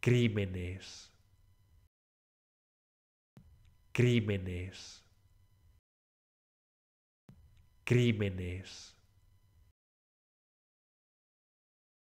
crímenes, crímenes, crímenes.